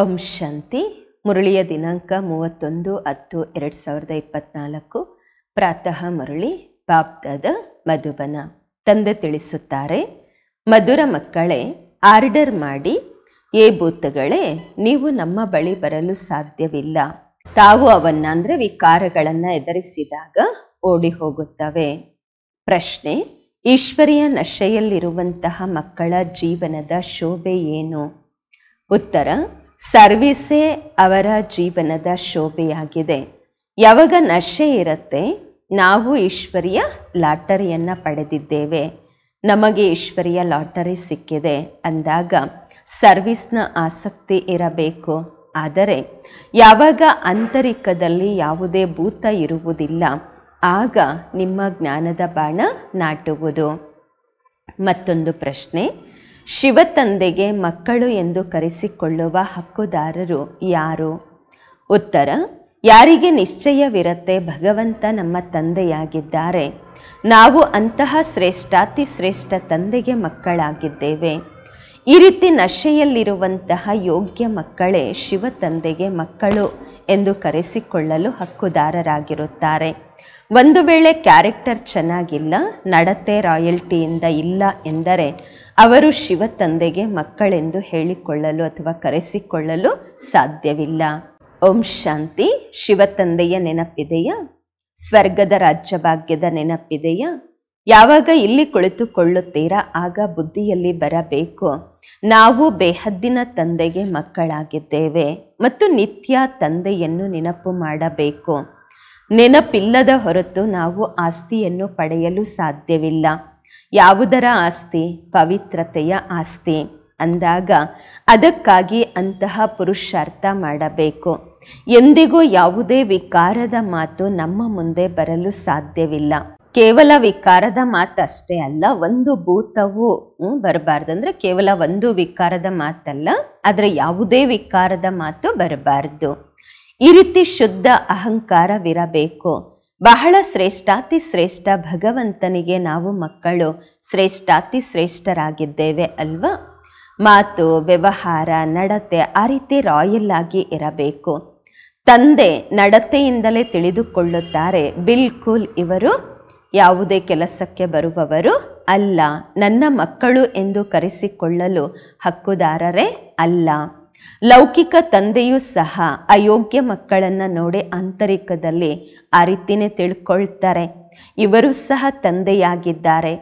ಓಂ ಶಾಂತಿ ಮುರಳಿಯ ದಿನಾಂಕ ಮೂವತ್ತೊಂದು ಹತ್ತು ಎರಡು ಸಾವಿರದ ಇಪ್ಪತ್ನಾಲ್ಕು ಪ್ರಾತಃ ಮುರಳಿ ಬಾಬ್ದಾದ ಮಧುಬನ ತಂದೆ ತಿಳಿಸುತ್ತಾರೆ ಮಧುರ ಮಕ್ಕಳೇ ಆರ್ಡರ್ ಮಾಡಿ ಏ ಭೂತಗಳೇ ನೀವು ನಮ್ಮ ಬಳಿ ಬರಲು ಸಾಧ್ಯವಿಲ್ಲ ತಾವು ಅವನ್ನ ಅಂದರೆ ವಿಕಾರಗಳನ್ನು ಎದುರಿಸಿದಾಗ ಓಡಿ ಹೋಗುತ್ತವೆ ಪ್ರಶ್ನೆ ಈಶ್ವರಿಯ ನಶೆಯಲ್ಲಿರುವಂತಹ ಮಕ್ಕಳ ಜೀವನದ ಶೋಭೆ ಏನು ಉತ್ತರ ಸರ್ವಿಸೇ ಅವರ ಜೀವನದ ಶೋಭೆಯಾಗಿದೆ ಯಾವಾಗ ನಶೆ ಇರುತ್ತೆ ನಾವು ಈಶ್ವರಿಯ ಲಾಟರಿಯನ್ನು ಪಡೆದಿದ್ದೇವೆ ನಮಗೆ ಈಶ್ವರಿಯ ಲಾಟರಿ ಸಿಕ್ಕಿದೆ ಅಂದಾಗ ಸರ್ವಿಸ್ನ ಆಸಕ್ತಿ ಇರಬೇಕು ಆದರೆ ಯಾವಾಗ ಆಂತರಿಕದಲ್ಲಿ ಯಾವುದೇ ಭೂತ ಇರುವುದಿಲ್ಲ ಆಗ ನಿಮ್ಮ ಜ್ಞಾನದ ಬಾಣ ನಾಟುವುದು ಮತ್ತೊಂದು ಪ್ರಶ್ನೆ ಶಿವತಂದೆಗೆ ಮಕ್ಕಳು ಎಂದು ಕರೆಸಿಕೊಳ್ಳುವ ಹಕ್ಕುದಾರರು ಯಾರು ಉತ್ತರ ಯಾರಿಗೆ ನಿಶ್ಚಯವಿರತ್ತೆ ಭಗವಂತ ನಮ್ಮ ತಂದೆಯಾಗಿದ್ದಾರೆ ನಾವು ಅಂತಹ ಶ್ರೇಷ್ಠಾತಿ ಶ್ರೇಷ್ಠ ತಂದೆಗೆ ಮಕ್ಕಳಾಗಿದ್ದೇವೆ ಈ ರೀತಿ ನಶೆಯಲ್ಲಿರುವಂತಹ ಯೋಗ್ಯ ಮಕ್ಕಳೇ ಶಿವ ತಂದೆಗೆ ಮಕ್ಕಳು ಎಂದು ಕರೆಸಿಕೊಳ್ಳಲು ಹಕ್ಕುದಾರರಾಗಿರುತ್ತಾರೆ ಒಂದು ವೇಳೆ ಕ್ಯಾರೆಕ್ಟರ್ ಚೆನ್ನಾಗಿಲ್ಲ ನಡತೆ ರಾಯಲ್ಟಿಯಿಂದ ಇಲ್ಲ ಎಂದರೆ ಅವರು ಶಿವ ತಂದೆಗೆ ಮಕ್ಕಳೆಂದು ಹೇಳಿಕೊಳ್ಳಲು ಅಥವಾ ಕರೆಸಿಕೊಳ್ಳಲು ಸಾಧ್ಯವಿಲ್ಲ ಓಂ ಶಾಂತಿ ಶಿವ ತಂದೆಯ ನೆನಪಿದೆಯಾ ಸ್ವರ್ಗದ ರಾಜ್ಯಭಾಗ್ಯದ ನೆನಪಿದೆಯಾ ಯಾವಾಗ ಇಲ್ಲಿ ಕುಳಿತುಕೊಳ್ಳುತ್ತೀರಾ ಆಗ ಬುದ್ಧಿಯಲ್ಲಿ ಬರಬೇಕು ನಾವು ಬೇಹದ್ದಿನ ತಂದೆಗೆ ಮಕ್ಕಳಾಗಿದ್ದೇವೆ ಮತ್ತು ನಿತ್ಯ ತಂದೆಯನ್ನು ನೆನಪು ಮಾಡಬೇಕು ನೆನಪಿಲ್ಲದ ಹೊರತು ನಾವು ಆಸ್ತಿಯನ್ನು ಪಡೆಯಲು ಸಾಧ್ಯವಿಲ್ಲ ಯಾವುದರ ಆಸ್ತಿ ಪವಿತ್ರತೆಯ ಆಸ್ತಿ ಅಂದಾಗ ಅದಕ್ಕಾಗಿ ಅಂತಹ ಪುರುಷಾರ್ಥ ಮಾಡಬೇಕು ಎಂದಿಗೂ ಯಾವುದೇ ವಿಕಾರದ ಮಾತು ನಮ್ಮ ಮುಂದೆ ಬರಲು ಸಾಧ್ಯವಿಲ್ಲ ಕೇವಲ ವಿಕಾರದ ಅಷ್ಟೇ ಅಲ್ಲ ಒಂದು ಭೂತವು ಬರಬಾರ್ದು ಅಂದರೆ ಕೇವಲ ಒಂದು ವಿಕಾರದ ಮಾತಲ್ಲ ಆದರೆ ಯಾವುದೇ ವಿಕಾರದ ಮಾತು ಬರಬಾರ್ದು ಈ ರೀತಿ ಶುದ್ಧ ಅಹಂಕಾರವಿರಬೇಕು ಬಹಳ ಶ್ರೇಷ್ಠಾತಿ ಶ್ರೇಷ್ಠ ಭಗವಂತನಿಗೆ ನಾವು ಮಕ್ಕಳು ಶ್ರೇಷ್ಠಾತಿ ಶ್ರೇಷ್ಠರಾಗಿದ್ದೇವೆ ಅಲ್ವಾ ಮಾತು ವ್ಯವಹಾರ ನಡತೆ ಆ ರೀತಿ ರಾಯಲ್ ಆಗಿ ಇರಬೇಕು ತಂದೆ ನಡತೆಯಿಂದಲೇ ತಿಳಿದುಕೊಳ್ಳುತ್ತಾರೆ ಬಿಲ್ಕುಲ್ ಇವರು ಯಾವುದೇ ಕೆಲಸಕ್ಕೆ ಬರುವವರು ಅಲ್ಲ ನನ್ನ ಮಕ್ಕಳು ಎಂದು ಕರೆಸಿಕೊಳ್ಳಲು ಹಕ್ಕುದಾರರೇ ಅಲ್ಲ ಲೌಕಿಕ ತಂದೆಯೂ ಸಹ ಅಯೋಗ್ಯ ಮಕ್ಕಳನ್ನು ನೋಡಿ ಆಂತರಿಕದಲ್ಲಿ ಆ ರೀತಿನೇ ತಿಳ್ಕೊಳ್ತಾರೆ ಇವರು ಸಹ ತಂದೆಯಾಗಿದ್ದಾರೆ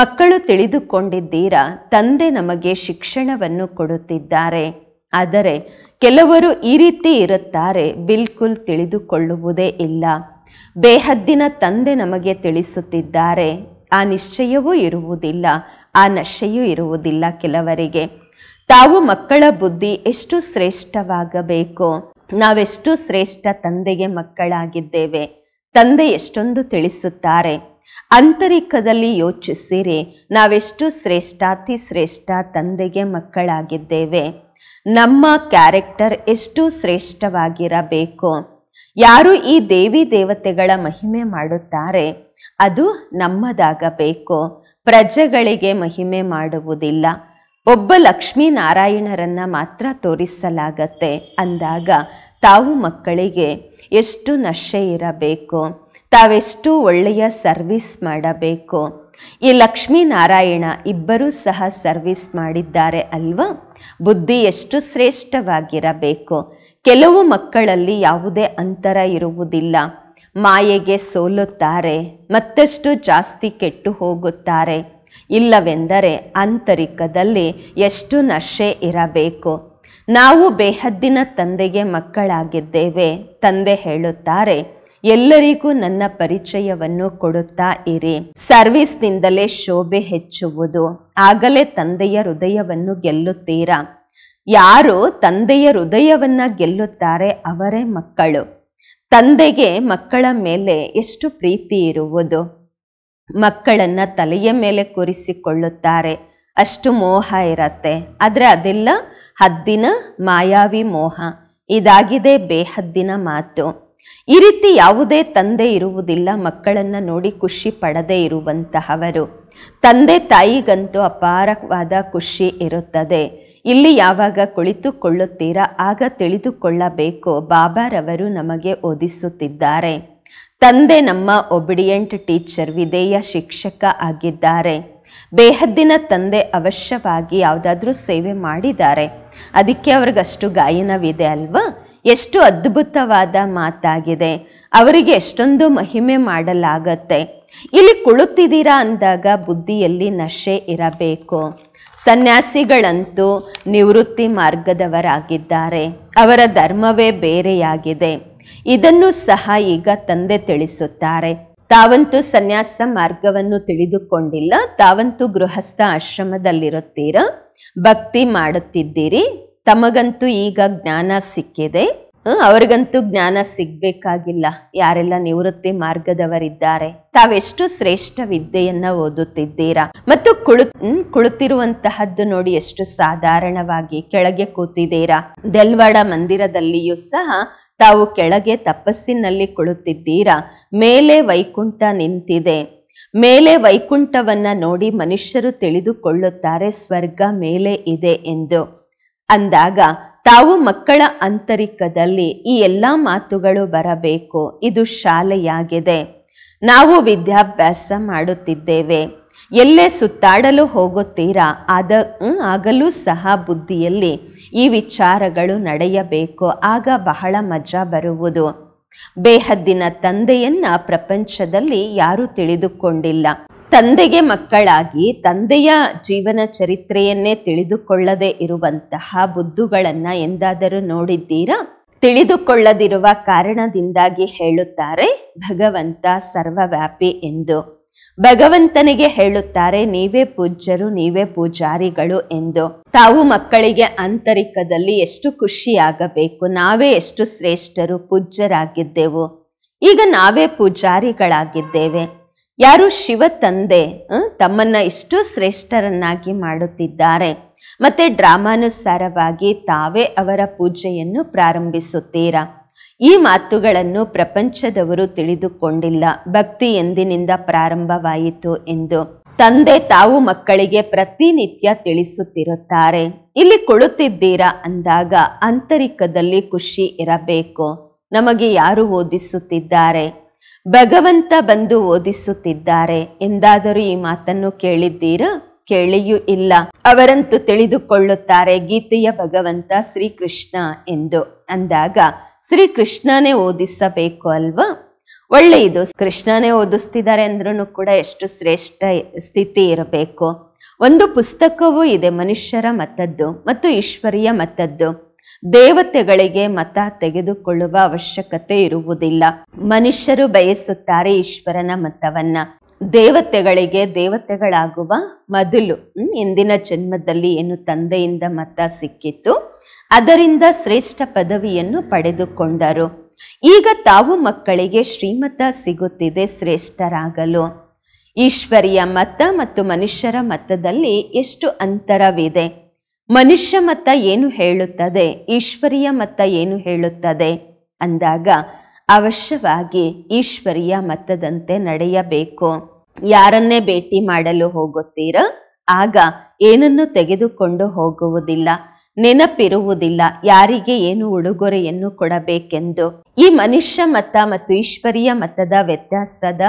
ಮಕ್ಕಳು ತಿಳಿದುಕೊಂಡಿದ್ದೀರಾ ತಂದೆ ನಮಗೆ ಶಿಕ್ಷಣವನ್ನು ಕೊಡುತ್ತಿದ್ದಾರೆ ಆದರೆ ಕೆಲವರು ಈ ರೀತಿ ಇರುತ್ತಾರೆ ಬಿಲ್ಕುಲ್ ತಿಳಿದುಕೊಳ್ಳುವುದೇ ಇಲ್ಲ ಬೇಹದ್ದಿನ ತಂದೆ ನಮಗೆ ತಿಳಿಸುತ್ತಿದ್ದಾರೆ ಆ ನಿಶ್ಚಯವೂ ಇರುವುದಿಲ್ಲ ಆ ನಶೆಯೂ ಇರುವುದಿಲ್ಲ ಕೆಲವರಿಗೆ ತಾವು ಮಕ್ಕಳ ಬುದ್ಧಿ ಎಷ್ಟು ಶ್ರೇಷ್ಠವಾಗಬೇಕು ನಾವೆಷ್ಟು ಶ್ರೇಷ್ಠ ತಂದೆಗೆ ಮಕ್ಕಳಾಗಿದ್ದೇವೆ ತಂದೆ ಎಷ್ಟೊಂದು ತಿಳಿಸುತ್ತಾರೆ ಆಂತರಿಕದಲ್ಲಿ ಯೋಚಿಸಿರಿ ನಾವೆಷ್ಟು ಶ್ರೇಷ್ಠಾತಿ ಶ್ರೇಷ್ಠ ತಂದೆಗೆ ಮಕ್ಕಳಾಗಿದ್ದೇವೆ ನಮ್ಮ ಕ್ಯಾರೆಕ್ಟರ್ ಎಷ್ಟು ಶ್ರೇಷ್ಠವಾಗಿರಬೇಕು ಯಾರು ಈ ದೇವಿ ದೇವತೆಗಳ ಮಹಿಮೆ ಮಾಡುತ್ತಾರೆ ಅದು ನಮ್ಮದಾಗಬೇಕು ಪ್ರಜೆಗಳಿಗೆ ಮಹಿಮೆ ಮಾಡುವುದಿಲ್ಲ ಒಬ್ಬ ಲಕ್ಷ್ಮೀನಾರಾಯಣರನ್ನು ಮಾತ್ರ ತೋರಿಸಲಾಗತ್ತೆ ಅಂದಾಗ ತಾವು ಮಕ್ಕಳಿಗೆ ಎಷ್ಟು ನಶೆ ಇರಬೇಕು ತಾವೆಷ್ಟು ಒಳ್ಳೆಯ ಸರ್ವಿಸ್ ಮಾಡಬೇಕು ಈ ಲಕ್ಷ್ಮೀನಾರಾಯಣ ಇಬ್ಬರೂ ಸಹ ಸರ್ವಿಸ್ ಮಾಡಿದ್ದಾರೆ ಅಲ್ವಾ ಬುದ್ಧಿ ಎಷ್ಟು ಶ್ರೇಷ್ಠವಾಗಿರಬೇಕು ಕೆಲವು ಮಕ್ಕಳಲ್ಲಿ ಯಾವುದೇ ಅಂತರ ಇರುವುದಿಲ್ಲ ಮಾಯೆಗೆ ಸೋಲುತ್ತಾರೆ ಮತ್ತಷ್ಟು ಜಾಸ್ತಿ ಕೆಟ್ಟು ಹೋಗುತ್ತಾರೆ ಇಲ್ಲವೆಂದರೆ ಆಂತರಿಕದಲ್ಲಿ ಎಷ್ಟು ನಶೆ ಇರಬೇಕು ನಾವು ಬೇಹದ್ದಿನ ತಂದೆಗೆ ಮಕ್ಕಳಾಗಿದ್ದೇವೆ ತಂದೆ ಹೇಳುತ್ತಾರೆ ಎಲ್ಲರಿಗೂ ನನ್ನ ಪರಿಚಯವನ್ನು ಕೊಡುತ್ತಾ ಇರಿ ಸರ್ವಿಸ್ನಿಂದಲೇ ಶೋಭೆ ಹೆಚ್ಚುವುದು ಆಗಲೇ ತಂದೆಯ ಹೃದಯವನ್ನು ಗೆಲ್ಲುತ್ತೀರಾ ಯಾರು ತಂದೆಯ ಹೃದಯವನ್ನು ಗೆಲ್ಲುತ್ತಾರೆ ಅವರೇ ಮಕ್ಕಳು ತಂದೆಗೆ ಮಕ್ಕಳ ಮೇಲೆ ಎಷ್ಟು ಪ್ರೀತಿ ಇರುವುದು ಮಕ್ಕಳನ್ನು ತಲೆಯ ಮೇಲೆ ಕೂರಿಸಿಕೊಳ್ಳುತ್ತಾರೆ ಅಷ್ಟು ಮೋಹ ಇರತ್ತೆ ಆದರೆ ಅದೆಲ್ಲ ಹದ್ದಿನ ಮಾಯಾವಿ ಮೋಹ ಇದಾಗಿದೆ ಬೇಹದ್ದಿನ ಮಾತು ಈ ರೀತಿ ಯಾವುದೇ ತಂದೆ ಇರುವುದಿಲ್ಲ ಮಕ್ಕಳನ್ನು ನೋಡಿ ಖುಷಿ ಪಡದೇ ಇರುವಂತಹವರು ತಂದೆ ತಾಯಿಗಂತೂ ಅಪಾರವಾದ ಖುಷಿ ಇರುತ್ತದೆ ಇಲ್ಲಿ ಯಾವಾಗ ಕುಳಿತುಕೊಳ್ಳುತ್ತೀರಾ ಆಗ ತಿಳಿದುಕೊಳ್ಳಬೇಕು ಬಾಬಾರವರು ನಮಗೆ ಓದಿಸುತ್ತಿದ್ದಾರೆ ತಂದೆ ನಮ್ಮ ಒಬಿಡಿಯಂಟ್ ಟೀಚರ್ ವಿಧೇಯ ಶಿಕ್ಷಕ ಆಗಿದ್ದಾರೆ ಬೇಹದ್ದಿನ ತಂದೆ ಅವಶ್ಯವಾಗಿ ಯಾವುದಾದ್ರೂ ಸೇವೆ ಮಾಡಿದ್ದಾರೆ ಅದಕ್ಕೆ ಅವ್ರಿಗಷ್ಟು ಗಾಯನವಿದೆ ಅಲ್ವಾ ಎಷ್ಟು ಅದ್ಭುತವಾದ ಮಾತಾಗಿದೆ ಅವರಿಗೆ ಎಷ್ಟೊಂದು ಮಹಿಮೆ ಮಾಡಲಾಗತ್ತೆ ಇಲ್ಲಿ ಕುಳುತ್ತಿದ್ದೀರಾ ಅಂದಾಗ ಬುದ್ಧಿಯಲ್ಲಿ ನಶೆ ಇರಬೇಕು ಸನ್ಯಾಸಿಗಳಂತೂ ನಿವೃತ್ತಿ ಮಾರ್ಗದವರಾಗಿದ್ದಾರೆ ಅವರ ಧರ್ಮವೇ ಬೇರೆಯಾಗಿದೆ ಇದನ್ನು ಸಹ ಈಗ ತಂದೆ ತಿಳಿಸುತ್ತಾರೆ ತಾವಂತೂ ಸನ್ಯಾಸ ಮಾರ್ಗವನ್ನು ತಿಳಿದುಕೊಂಡಿಲ್ಲ ತಾವಂತೂ ಗೃಹಸ್ಥ ಆಶ್ರಮದಲ್ಲಿರುತ್ತೀರ ಭಕ್ತಿ ಮಾಡುತ್ತಿದ್ದೀರಿ ತಮಗಂತೂ ಈಗ ಜ್ಞಾನ ಸಿಕ್ಕಿದೆ ಅವ್ರಿಗಂತೂ ಜ್ಞಾನ ಸಿಗ್ಬೇಕಾಗಿಲ್ಲ ಯಾರೆಲ್ಲ ನಿವೃತ್ತಿ ಮಾರ್ಗದವರಿದ್ದಾರೆ ತಾವೆಷ್ಟು ಶ್ರೇಷ್ಠ ವಿದ್ಯೆಯನ್ನ ಓದುತ್ತಿದ್ದೀರಾ ಮತ್ತು ಕುಳು ಕುಳಿತಿರುವಂತಹದ್ದು ನೋಡಿ ಎಷ್ಟು ಸಾಧಾರಣವಾಗಿ ಕೆಳಗೆ ಕೂತಿದ್ದೀರಾ ದೆಲ್ವಾಡ ಮಂದಿರದಲ್ಲಿಯೂ ಸಹ ತಾವು ಕೆಳಗೆ ತಪಸ್ಸಿನಲ್ಲಿ ಕುಳಿತಿದ್ದೀರಾ ಮೇಲೆ ವೈಕುಂಠ ನಿಂತಿದೆ ಮೇಲೆ ವೈಕುಂಠವನ್ನ ನೋಡಿ ಮನುಷ್ಯರು ತಿಳಿದುಕೊಳ್ಳುತ್ತಾರೆ ಸ್ವರ್ಗ ಮೇಲೆ ಇದೆ ಎಂದು ಅಂದಾಗ ತಾವು ಮಕ್ಕಳ ಅಂತರಿಕದಲ್ಲಿ ಈ ಎಲ್ಲ ಮಾತುಗಳು ಬರಬೇಕು ಇದು ಶಾಲೆಯಾಗಿದೆ ನಾವು ವಿದ್ಯಾಭ್ಯಾಸ ಮಾಡುತ್ತಿದ್ದೇವೆ ಎಲ್ಲೇ ಸುತ್ತಾಡಲು ಹೋಗುತ್ತೀರಾ ಆದ ಆಗಲೂ ಸಹ ಬುದ್ಧಿಯಲ್ಲಿ ಈ ವಿಚಾರಗಳು ನಡೆಯಬೇಕು ಆಗ ಬಹಳ ಮಜಾ ಬರುವುದು ಬೇಹದ್ದಿನ ತಂದೆಯನ್ನ ಪ್ರಪಂಚದಲ್ಲಿ ಯಾರೂ ತಿಳಿದುಕೊಂಡಿಲ್ಲ ತಂದೆಗೆ ಮಕ್ಕಳಾಗಿ ತಂದೆಯ ಜೀವನ ಚರಿತ್ರೆಯನ್ನೇ ತಿಳಿದುಕೊಳ್ಳದೆ ಇರುವಂತಹ ಬುದ್ಧುಗಳನ್ನು ಎಂದಾದರೂ ನೋಡಿದ್ದೀರಾ ತಿಳಿದುಕೊಳ್ಳದಿರುವ ಕಾರಣದಿಂದಾಗಿ ಹೇಳುತ್ತಾರೆ ಭಗವಂತ ಸರ್ವವ್ಯಾಪಿ ಎಂದು ಭಗವಂತನಿಗೆ ಹೇಳುತ್ತಾರೆ ನೀವೇ ಪೂಜ್ಯರು ನೀವೇ ಪೂಜಾರಿಗಳು ಎಂದು ತಾವು ಮಕ್ಕಳಿಗೆ ಆಂತರಿಕದಲ್ಲಿ ಎಷ್ಟು ಖುಷಿಯಾಗಬೇಕು ನಾವೇ ಎಷ್ಟು ಶ್ರೇಷ್ಠರು ಪೂಜ್ಯರಾಗಿದ್ದೆವು ಈಗ ನಾವೇ ಪೂಜಾರಿಗಳಾಗಿದ್ದೇವೆ ಯಾರು ಶಿವ ತಂದೆ ತಮ್ಮನ್ನ ಇಷ್ಟು ಶ್ರೇಷ್ಠರನ್ನಾಗಿ ಮಾಡುತ್ತಿದ್ದಾರೆ ಮತ್ತೆ ಡ್ರಾಮಾನುಸಾರವಾಗಿ ತಾವೇ ಅವರ ಪೂಜೆಯನ್ನು ಪ್ರಾರಂಭಿಸುತ್ತೀರಾ ಈ ಮಾತುಗಳನ್ನು ಪ್ರಪಂಚದವರು ತಿಳಿದುಕೊಂಡಿಲ್ಲ ಭಕ್ತಿ ಎಂದಿನಿಂದ ಪ್ರಾರಂಭವಾಯಿತು ಎಂದು ತಂದೆ ತಾವು ಮಕ್ಕಳಿಗೆ ಪ್ರತಿನಿತ್ಯ ತಿಳಿಸುತ್ತಿರುತ್ತಾರೆ ಇಲ್ಲಿ ಕುಳಿತಿದ್ದೀರಾ ಅಂದಾಗ ಆಂತರಿಕದಲ್ಲಿ ಖುಷಿ ಇರಬೇಕು ನಮಗೆ ಯಾರು ಓದಿಸುತ್ತಿದ್ದಾರೆ ಭಗವಂತ ಬಂದು ಓದಿಸುತ್ತಿದ್ದಾರೆ ಎಂದಾದರೂ ಈ ಮಾತನ್ನು ಕೇಳಿದ್ದೀರಾ ಕೇಳಿಯೂ ಇಲ್ಲ ಅವರಂತೂ ತಿಳಿದುಕೊಳ್ಳುತ್ತಾರೆ ಗೀತೆಯ ಭಗವಂತ ಶ್ರೀಕೃಷ್ಣ ಎಂದು ಅಂದಾಗ ಶ್ರೀ ಕೃಷ್ಣನೇ ಓದಿಸಬೇಕು ಅಲ್ವಾ ಒಳ್ಳೆಯದು ಕೃಷ್ಣನೇ ಓದಿಸ್ತಿದ್ದಾರೆ ಅಂದ್ರೂ ಕೂಡ ಎಷ್ಟು ಶ್ರೇಷ್ಠ ಸ್ಥಿತಿ ಇರಬೇಕು ಒಂದು ಪುಸ್ತಕವೂ ಇದೆ ಮನುಷ್ಯರ ಮತದ್ದು ಮತ್ತು ಈಶ್ವರಿಯ ಮತದ್ದು ದೇವತೆಗಳಿಗೆ ಮತ ತೆಗೆದುಕೊಳ್ಳುವ ಅವಶ್ಯಕತೆ ಇರುವುದಿಲ್ಲ ಮನುಷ್ಯರು ಬಯಸುತ್ತಾರೆ ಈಶ್ವರನ ಮತವನ್ನ ದೇವತೆಗಳಿಗೆ ದೇವತೆಗಳಾಗುವ ಮೊದಲು ಇಂದಿನ ಜನ್ಮದಲ್ಲಿ ಏನು ತಂದೆಯಿಂದ ಮತ ಸಿಕ್ಕಿತ್ತು ಅದರಿಂದ ಶ್ರೇಷ್ಠ ಪದವಿಯನ್ನು ಪಡೆದುಕೊಂಡರು ಈಗ ತಾವು ಮಕ್ಕಳಿಗೆ ಶ್ರೀಮತ ಸಿಗುತ್ತಿದೆ ಶ್ರೇಷ್ಠರಾಗಲು ಈಶ್ವರಿಯ ಮತ ಮತ್ತು ಮನುಷ್ಯರ ಮತದಲ್ಲಿ ಎಷ್ಟು ಅಂತರವಿದೆ ಮನುಷ್ಯ ಮತ ಏನು ಹೇಳುತ್ತದೆ ಈಶ್ವರಿಯ ಮತ ಏನು ಹೇಳುತ್ತದೆ ಅಂದಾಗ ಅವಶ್ಯವಾಗಿ ಈಶ್ವರಿಯ ಮತದಂತೆ ನಡೆಯಬೇಕು ಯಾರನ್ನೇ ಭೇಟಿ ಮಾಡಲು ಹೋಗುತ್ತೀರ ಆಗ ಏನನ್ನು ತೆಗೆದುಕೊಂಡು ಹೋಗುವುದಿಲ್ಲ ನೆನಪಿರುವುದಿಲ್ಲ ಯಾರಿಗೆ ಏನು ಉಡುಗೊರೆಯನ್ನು ಕೊಡಬೇಕೆಂದು ಈ ಮನುಷ್ಯ ಮತ ಮತ್ತು ಈಶ್ವರೀಯ ಮತದ ವ್ಯತ್ಯಾಸದ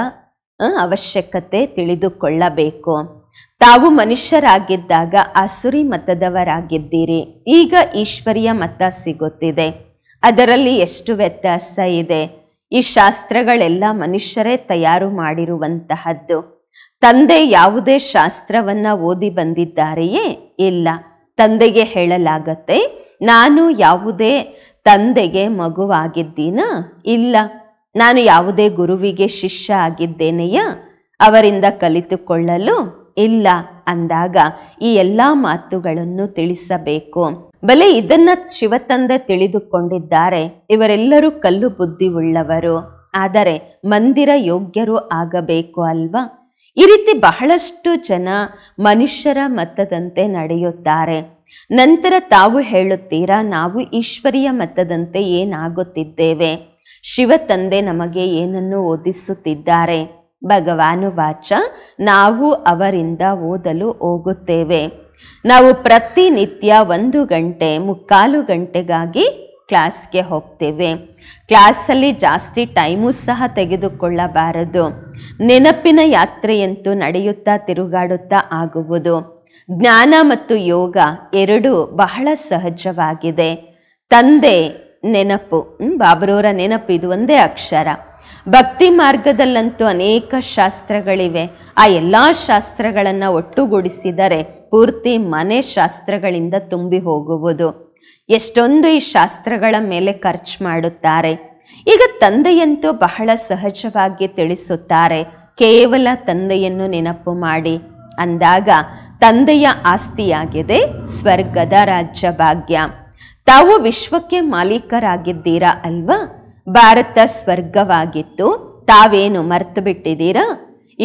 ಅವಶ್ಯಕತೆ ತಿಳಿದುಕೊಳ್ಳಬೇಕು ತಾವು ಮನುಷ್ಯರಾಗಿದ್ದಾಗ ಆಸುರಿ ಮತದವರಾಗಿದ್ದೀರಿ ಈಗ ಈಶ್ವರೀಯ ಮತ ಸಿಗುತ್ತಿದೆ ಅದರಲ್ಲಿ ಎಷ್ಟು ವ್ಯತ್ಯಾಸ ಇದೆ ಈ ಶಾಸ್ತ್ರಗಳೆಲ್ಲ ಮನುಷ್ಯರೇ ತಯಾರು ಮಾಡಿರುವಂತಹದ್ದು ತಂದೆ ಯಾವುದೇ ಶಾಸ್ತ್ರವನ್ನ ಓದಿ ಬಂದಿದ್ದಾರೆಯೇ ಇಲ್ಲ ತಂದೆಗೆ ಹೇಳಲಾಗತ್ತೆ ನಾನು ಯಾವುದೇ ತಂದೆಗೆ ಮಗುವಾಗಿದ್ದೀನ ಇಲ್ಲ ನಾನು ಯಾವುದೇ ಗುರುವಿಗೆ ಶಿಷ್ಯ ಆಗಿದ್ದೇನೆಯಾ ಅವರಿಂದ ಕಲಿತುಕೊಳ್ಳಲು ಇಲ್ಲ ಅಂದಾಗ ಈ ಎಲ್ಲ ಮಾತುಗಳನ್ನು ತಿಳಿಸಬೇಕು ಬಲೆ ಇದನ್ನ ಶಿವತಂದೆ ತಿಳಿದುಕೊಂಡಿದ್ದಾರೆ ಇವರೆಲ್ಲರೂ ಕಲ್ಲು ಬುದ್ಧಿ ಉಳ್ಳವರು ಆದರೆ ಮಂದಿರ ಯೋಗ್ಯರು ಆಗಬೇಕು ಅಲ್ವಾ ಈ ರೀತಿ ಬಹಳಷ್ಟು ಜನ ಮನುಷ್ಯರ ಮತದಂತೆ ನಡೆಯುತ್ತಾರೆ ನಂತರ ತಾವು ಹೇಳುತ್ತೀರಾ ನಾವು ಈಶ್ವರಿಯ ಮತದಂತೆ ಏನಾಗುತ್ತಿದ್ದೇವೆ ಶಿವ ತಂದೆ ನಮಗೆ ಏನನ್ನು ಓದಿಸುತ್ತಿದ್ದಾರೆ ಭಗವಾನು ವಾಚ ನಾವು ಅವರಿಂದ ಓದಲು ಹೋಗುತ್ತೇವೆ ನಾವು ಪ್ರತಿನಿತ್ಯ ಒಂದು ಗಂಟೆ ಮುಕ್ಕಾಲು ಗಂಟೆಗಾಗಿ ಕ್ಲಾಸ್ಗೆ ಹೋಗ್ತೇವೆ ಕ್ಲಾಸಲ್ಲಿ ಜಾಸ್ತಿ ಟೈಮು ಸಹ ತೆಗೆದುಕೊಳ್ಳಬಾರದು ನೆನಪಿನ ಯಾತ್ರೆಯಂತೂ ನಡೆಯುತ್ತಾ ತಿರುಗಾಡುತ್ತಾ ಆಗುವುದು ಜ್ಞಾನ ಮತ್ತು ಯೋಗ ಎರಡು ಬಹಳ ಸಹಜವಾಗಿದೆ ತಂದೆ ನೆನಪು ಬಾಬರವರ ನೆನಪು ಇದು ಒಂದೇ ಅಕ್ಷರ ಭಕ್ತಿ ಮಾರ್ಗದಲ್ಲಂತೂ ಅನೇಕ ಶಾಸ್ತ್ರಗಳಿವೆ ಆ ಎಲ್ಲ ಶಾಸ್ತ್ರಗಳನ್ನು ಒಟ್ಟುಗೂಡಿಸಿದರೆ ಪೂರ್ತಿ ಮನೆ ಶಾಸ್ತ್ರಗಳಿಂದ ತುಂಬಿ ಹೋಗುವುದು ಎಷ್ಟೊಂದು ಈ ಶಾಸ್ತ್ರಗಳ ಮೇಲೆ ಖರ್ಚು ಮಾಡುತ್ತಾರೆ ಈಗ ತಂದೆಯಂತೂ ಬಹಳ ಸಹಜವಾಗಿ ತಿಳಿಸುತ್ತಾರೆ ಕೇವಲ ತಂದೆಯನ್ನು ನೆನಪು ಮಾಡಿ ಅಂದಾಗ ತಂದೆಯ ಆಸ್ತಿಯಾಗಿದೆ ಸ್ವರ್ಗದ ರಾಜ್ಯ ಭಾಗ್ಯ ತಾವು ವಿಶ್ವಕ್ಕೆ ಮಾಲೀಕರಾಗಿದ್ದೀರಾ ಅಲ್ವಾ ಭಾರತ ಸ್ವರ್ಗವಾಗಿತ್ತು ತಾವೇನು ಮರ್ತು ಬಿಟ್ಟಿದ್ದೀರಾ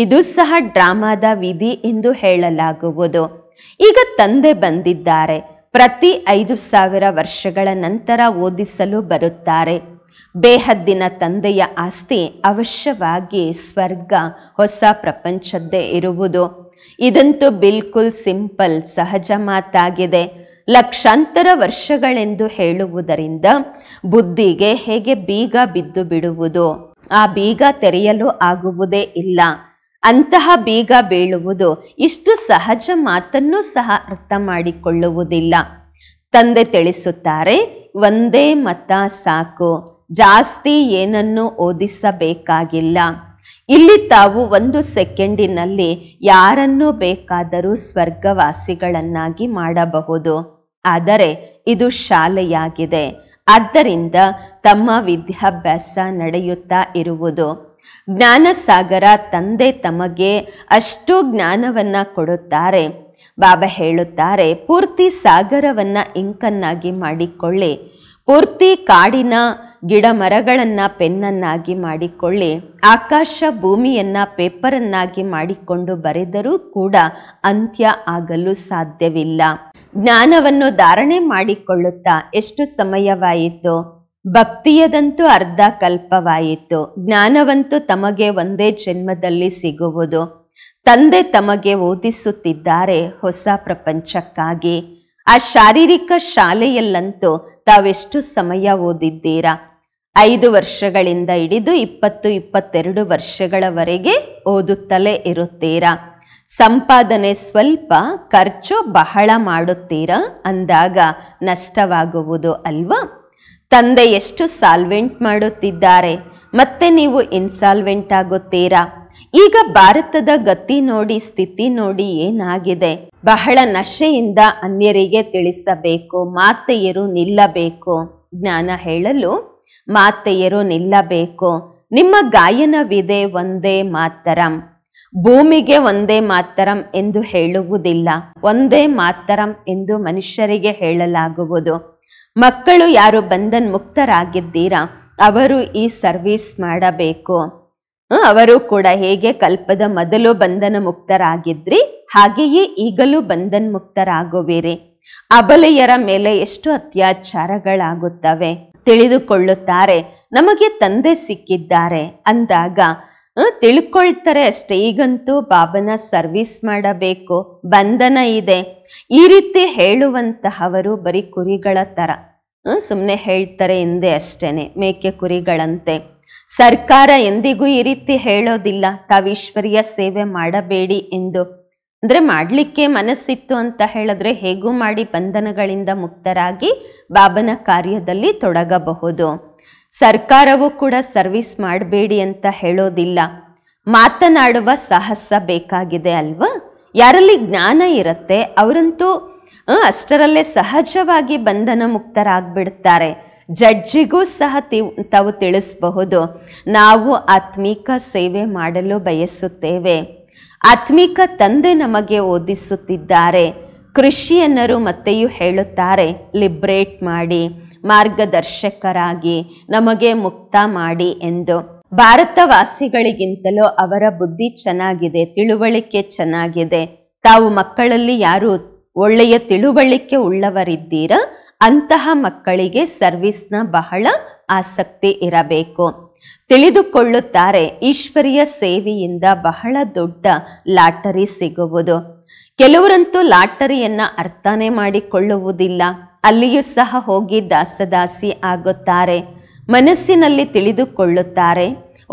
ಇದು ಸಹ ಡ್ರಾಮಾದ ವಿಧಿ ಎಂದು ಹೇಳಲಾಗುವುದು ಈಗ ತಂದೆ ಬಂದಿದ್ದಾರೆ ಪ್ರತಿ ಐದು ಸಾವಿರ ವರ್ಷಗಳ ನಂತರ ಓದಿಸಲು ಬರುತ್ತಾರೆ ಬೇಹದ್ದಿನ ತಂದೆಯ ಆಸ್ತಿ ಅವಶ್ಯವಾಗಿ ಸ್ವರ್ಗ ಹೊಸ ಪ್ರಪಂಚದ್ದೇ ಇರುವುದು ಇದಂತೂ ಬಿಲ್ಕುಲ್ ಸಿಂಪಲ್ ಸಹಜ ಮಾತಾಗಿದೆ ಲಕ್ಷಾಂತರ ವರ್ಷಗಳೆಂದು ಹೇಳುವುದರಿಂದ ಬುದ್ಧಿಗೆ ಹೇಗೆ ಬೀಗ ಬಿದ್ದು ಬಿಡುವುದು ಆ ಬೀಗ ತೆರೆಯಲು ಆಗುವುದೇ ಇಲ್ಲ ಅಂತಹ ಬೀಗ ಬೀಳುವುದು ಇಷ್ಟು ಸಹಜ ಮಾತನ್ನು ಸಹ ಅರ್ಥ ಮಾಡಿಕೊಳ್ಳುವುದಿಲ್ಲ ತಂದೆ ತಿಳಿಸುತ್ತಾರೆ ಒಂದೇ ಮತ ಸಾಕು ಜಾಸ್ತಿ ಏನನ್ನು ಓದಿಸಬೇಕಾಗಿಲ್ಲ ಇಲ್ಲಿ ತಾವು ಒಂದು ಸೆಕೆಂಡಿನಲ್ಲಿ ಯಾರನ್ನು ಬೇಕಾದರೂ ಸ್ವರ್ಗವಾಸಿಗಳನ್ನಾಗಿ ಮಾಡಬಹುದು ಆದರೆ ಇದು ಶಾಲೆಯಾಗಿದೆ ಆದ್ದರಿಂದ ತಮ್ಮ ವಿದ್ಯಾಭ್ಯಾಸ ನಡೆಯುತ್ತಾ ಇರುವುದು ಜ್ಞಾನಸಾಗರ ತಂದೆ ತಮಗೆ ಅಷ್ಟು ಜ್ಞಾನವನ್ನು ಕೊಡುತ್ತಾರೆ ಬಾಬಾ ಹೇಳುತ್ತಾರೆ ಪೂರ್ತಿ ಸಾಗರವನ್ನು ಇಂಕನ್ನಾಗಿ ಮಾಡಿಕೊಳ್ಳಿ ಪೂರ್ತಿ ಕಾಡಿನ ಗಿಡ ಮರಗಳನ್ನು ಪೆನ್ನನ್ನಾಗಿ ಮಾಡಿಕೊಳ್ಳಿ ಆಕಾಶ ಭೂಮಿಯನ್ನು ಪೇಪರನ್ನಾಗಿ ಮಾಡಿಕೊಂಡು ಬರೆದರೂ ಕೂಡ ಅಂತ್ಯ ಆಗಲು ಸಾಧ್ಯವಿಲ್ಲ ಜ್ಞಾನವನ್ನು ಧಾರಣೆ ಮಾಡಿಕೊಳ್ಳುತ್ತಾ ಎಷ್ಟು ಸಮಯವಾಯಿತು ಭಕ್ತಿಯದಂತೂ ಅರ್ಧ ಕಲ್ಪವಾಯಿತು ಜ್ಞಾನವಂತೂ ತಮಗೆ ಒಂದೇ ಜನ್ಮದಲ್ಲಿ ಸಿಗುವುದು ತಂದೆ ತಮಗೆ ಓದಿಸುತ್ತಿದ್ದಾರೆ ಹೊಸ ಪ್ರಪಂಚಕ್ಕಾಗಿ ಆ ಶಾರೀರಿಕ ಶಾಲೆಯಲ್ಲಂತೂ ತಾವೆಷ್ಟು ಸಮಯ ಓದಿದ್ದೀರಾ ಐದು ವರ್ಷಗಳಿಂದ ಹಿಡಿದು ಇಪ್ಪತ್ತು ಇಪ್ಪತ್ತೆರಡು ವರ್ಷಗಳವರೆಗೆ ಓದುತ್ತಲೇ ಇರುತ್ತೀರಾ ಸಂಪಾದನೆ ಸ್ವಲ್ಪ ಖರ್ಚು ಬಹಳ ಮಾಡುತ್ತೀರಾ ಅಂದಾಗ ನಷ್ಟವಾಗುವುದು ಅಲ್ವಾ ತಂದೆ ಎಷ್ಟು ಸಾಲ್ವೆಂಟ್ ಮಾಡುತ್ತಿದ್ದಾರೆ ಮತ್ತೆ ನೀವು ಇನ್ಸಾಲ್ವೆಂಟ್ ಆಗುತ್ತೀರಾ ಈಗ ಭಾರತದ ಗತಿ ನೋಡಿ ಸ್ಥಿತಿ ನೋಡಿ ಏನಾಗಿದೆ ಬಹಳ ನಶೆಯಿಂದ ಅನ್ಯರಿಗೆ ತಿಳಿಸಬೇಕು ಮಾತೆಯರು ನಿಲ್ಲಬೇಕು ಜ್ಞಾನ ಹೇಳಲು ಮಾತೆಯರು ನಿಲ್ಲಬೇಕು ನಿಮ್ಮ ಗಾಯನವಿದೆ ಒಂದೇ ಮಾತರಂ ಭೂಮಿಗೆ ಒಂದೇ ಮಾತರಂ ಎಂದು ಹೇಳುವುದಿಲ್ಲ ಒಂದೇ ಮಾತರಂ ಎಂದು ಮನುಷ್ಯರಿಗೆ ಹೇಳಲಾಗುವುದು ಮಕ್ಕಳು ಯಾರು ಬಂಧನ್ ಮುಕ್ತರಾಗಿದ್ದೀರಾ ಅವರು ಈ ಸರ್ವಿಸ್ ಮಾಡಬೇಕು ಅವರು ಕೂಡ ಹೇಗೆ ಕಲ್ಪದ ಮೊದಲು ಬಂಧನ ಮುಕ್ತರಾಗಿದ್ರಿ ಹಾಗೆಯೇ ಈಗಲೂ ಬಂಧನ್ ಮುಕ್ತರಾಗುವಿರಿ ಅಬಲೆಯರ ಮೇಲೆ ಎಷ್ಟು ಅತ್ಯಾಚಾರಗಳಾಗುತ್ತವೆ ತಿಳಿದುಕೊಳ್ಳುತ್ತಾರೆ ನಮಗೆ ತಂದೆ ಸಿಕ್ಕಿದ್ದಾರೆ ಅಂದಾಗ ತಿಳ್ಕೊಳ್ತಾರೆ ಅಷ್ಟೇ ಈಗಂತೂ ಬಾಬನ ಸರ್ವಿಸ್ ಮಾಡಬೇಕು ಬಂಧನ ಇದೆ ಈ ರೀತಿ ಹೇಳುವಂತಹವರು ಬರೀ ಕುರಿಗಳ ಥರ ಸುಮ್ಮನೆ ಹೇಳ್ತಾರೆ ಎಂದೇ ಅಷ್ಟೇನೆ ಮೇಕೆ ಕುರಿಗಳಂತೆ ಸರ್ಕಾರ ಎಂದಿಗೂ ಈ ರೀತಿ ಹೇಳೋದಿಲ್ಲ ತಾವೀಶ್ವರ್ಯ ಸೇವೆ ಮಾಡಬೇಡಿ ಎಂದು ಅಂದರೆ ಮಾಡಲಿಕ್ಕೆ ಮನಸ್ಸಿತ್ತು ಅಂತ ಹೇಳಿದ್ರೆ ಹೇಗೂ ಮಾಡಿ ಬಂಧನಗಳಿಂದ ಮುಕ್ತರಾಗಿ ಬಾಬನ ಕಾರ್ಯದಲ್ಲಿ ತೊಡಗಬಹುದು ಸರ್ಕಾರವೂ ಕೂಡ ಸರ್ವಿಸ್ ಮಾಡಬೇಡಿ ಅಂತ ಹೇಳೋದಿಲ್ಲ ಮಾತನಾಡುವ ಸಾಹಸ ಬೇಕಾಗಿದೆ ಅಲ್ವಾ ಯಾರಲ್ಲಿ ಜ್ಞಾನ ಇರುತ್ತೆ ಅವರಂತೂ ಅಷ್ಟರಲ್ಲೇ ಸಹಜವಾಗಿ ಬಂಧನ ಮುಕ್ತರಾಗ್ಬಿಡ್ತಾರೆ ಜಡ್ಜಿಗೂ ಸಹ ತಾವು ತಿಳಿಸಬಹುದು ನಾವು ಆತ್ಮೀಕ ಸೇವೆ ಮಾಡಲು ಬಯಸುತ್ತೇವೆ ಆತ್ಮಿಕ ತಂದೆ ನಮಗೆ ಓದಿಸುತ್ತಿದ್ದಾರೆ ಕೃಷಿಯನ್ನರು ಮತ್ತೆಯೂ ಹೇಳುತ್ತಾರೆ ಲಿಬ್ರೇಟ್ ಮಾಡಿ ಮಾರ್ಗದರ್ಶಕರಾಗಿ ನಮಗೆ ಮುಕ್ತ ಮಾಡಿ ಎಂದು ಭಾರತವಾಸಿಗಳಿಗಿಂತಲೂ ಅವರ ಬುದ್ಧಿ ಚೆನ್ನಾಗಿದೆ ತಿಳುವಳಿಕೆ ಚೆನ್ನಾಗಿದೆ ತಾವು ಮಕ್ಕಳಲ್ಲಿ ಯಾರು ಒಳ್ಳೆಯ ತಿಳುವಳಿಕೆ ಉಳ್ಳವರಿದ್ದೀರ ಅಂತಹ ಮಕ್ಕಳಿಗೆ ಸರ್ವಿಸ್ನ ಬಹಳ ಆಸಕ್ತಿ ಇರಬೇಕು ತಿಳಿದುಕೊಳ್ಳುತ್ತಾರೆ ಈಶ್ವರಿಯ ಸೇವೆಯಿಂದ ಬಹಳ ದೊಡ್ಡ ಲಾಟರಿ ಸಿಗುವುದು ಕೆಲವರಂತೂ ಲಾಟರಿಯನ್ನ ಅರ್ಥನೇ ಮಾಡಿಕೊಳ್ಳುವುದಿಲ್ಲ ಅಲ್ಲಿಯೂ ಸಹ ಹೋಗಿ ದಾಸದಾಸಿ ಆಗುತ್ತಾರೆ ಮನಸ್ಸಿನಲ್ಲಿ ತಿಳಿದುಕೊಳ್ಳುತ್ತಾರೆ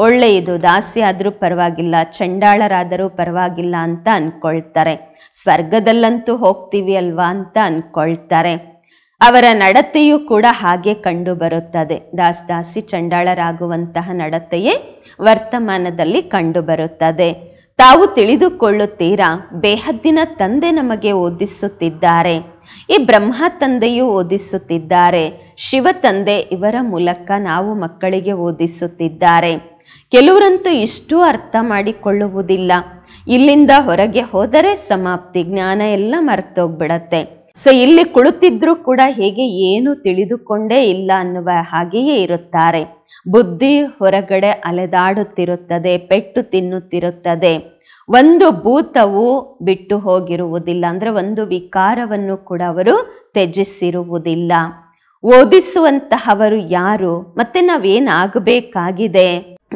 ಒಳ್ಳೆಯದು ದಾಸಿ ಆದರೂ ಪರವಾಗಿಲ್ಲ ಚಂಡಾಳರಾದರೂ ಪರವಾಗಿಲ್ಲ ಅಂತ ಅಂದ್ಕೊಳ್ತಾರೆ ಸ್ವರ್ಗದಲ್ಲಂತೂ ಹೋಗ್ತೀವಿ ಅಲ್ವಾ ಅಂತ ಅಂದ್ಕೊಳ್ತಾರೆ ಅವರ ನಡತೆಯೂ ಕೂಡ ಹಾಗೆ ಕಂಡು ಬರುತ್ತದೆ ದಾಸ್ ದಾಸಿ ಚಂಡಾಳರಾಗುವಂತಹ ನಡತೆಯೇ ವರ್ತಮಾನದಲ್ಲಿ ಕಂಡುಬರುತ್ತದೆ ತಾವು ತಿಳಿದುಕೊಳ್ಳುತ್ತೀರಾ ಬೇಹದ್ದಿನ ತಂದೆ ನಮಗೆ ಓದಿಸುತ್ತಿದ್ದಾರೆ ಈ ಬ್ರಹ್ಮ ತಂದೆಯು ಓದಿಸುತ್ತಿದ್ದಾರೆ ಶಿವ ತಂದೆ ಇವರ ಮೂಲಕ ನಾವು ಮಕ್ಕಳಿಗೆ ಓದಿಸುತ್ತಿದ್ದಾರೆ ಕೆಲವರಂತೂ ಇಷ್ಟು ಅರ್ಥ ಮಾಡಿಕೊಳ್ಳುವುದಿಲ್ಲ ಇಲ್ಲಿಂದ ಹೊರಗೆ ಹೋದರೆ ಸಮಾಪ್ತಿ ಜ್ಞಾನ ಎಲ್ಲ ಮರೆತೋಗ್ಬಿಡತ್ತೆ ಸೊ ಇಲ್ಲಿ ಕುಳಿತಿದ್ರು ಕೂಡ ಹೇಗೆ ಏನು ತಿಳಿದುಕೊಂಡೇ ಇಲ್ಲ ಅನ್ನುವ ಹಾಗೆಯೇ ಇರುತ್ತಾರೆ ಬುದ್ಧಿ ಹೊರಗಡೆ ಅಲೆದಾಡುತ್ತಿರುತ್ತದೆ ಪೆಟ್ಟು ತಿನ್ನುತ್ತಿರುತ್ತದೆ ಒಂದು ಭೂತವು ಬಿಟ್ಟು ಹೋಗಿರುವುದಿಲ್ಲ ಅಂದರೆ ಒಂದು ವಿಕಾರವನ್ನು ಕೂಡ ಅವರು ತ್ಯಜಿಸಿರುವುದಿಲ್ಲ ಓದಿಸುವಂತಹವರು ಯಾರು ಮತ್ತೆ ನಾವೇನಾಗಬೇಕಾಗಿದೆ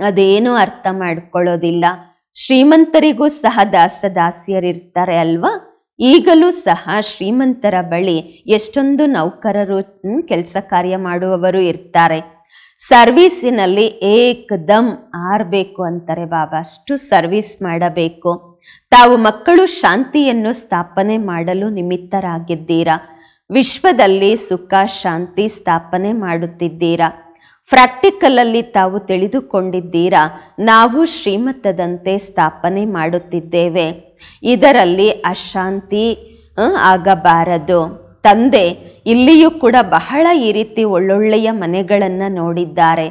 ಅದೇನು ಅರ್ಥ ಮಾಡ್ಕೊಳ್ಳೋದಿಲ್ಲ ಶ್ರೀಮಂತರಿಗೂ ಸಹ ದಾಸದಾಸಿಯರಿರ್ತಾರೆ ಅಲ್ವಾ ಈಗಲೂ ಸಹ ಶ್ರೀಮಂತರ ಬಳಿ ಎಷ್ಟೊಂದು ನೌಕರರು ಕೆಲಸ ಕಾರ್ಯ ಮಾಡುವವರು ಇರ್ತಾರೆ ಸರ್ವೀಸಿನಲ್ಲಿ ಏಕದಮ್ ಆರಬೇಕು ಅಂತಾರೆ ಬಾಬಾ ಅಷ್ಟು ಸರ್ವೀಸ್ ಮಾಡಬೇಕು ತಾವು ಮಕ್ಕಳು ಶಾಂತಿಯನ್ನು ಸ್ಥಾಪನೆ ಮಾಡಲು ನಿಮಿತ್ತರಾಗಿದ್ದೀರಾ ವಿಶ್ವದಲ್ಲಿ ಸುಖ ಶಾಂತಿ ಸ್ಥಾಪನೆ ಮಾಡುತ್ತಿದ್ದೀರಾ ಪ್ರಾಕ್ಟಿಕಲಲ್ಲಿ ತಾವು ತಿಳಿದುಕೊಂಡಿದ್ದೀರಾ ನಾವು ಶ್ರೀಮತದಂತೆ ಸ್ಥಾಪನೆ ಮಾಡುತ್ತಿದ್ದೇವೆ ಇದರಲ್ಲಿ ಅಶಾಂತಿ ಆಗಬಾರದು ತಂದೆ ಇಲ್ಲಿಯೂ ಕೂಡ ಬಹಳ ಈ ರೀತಿ ಒಳ್ಳೊಳ್ಳೆಯ ಮನೆಗಳನ್ನು ನೋಡಿದ್ದಾರೆ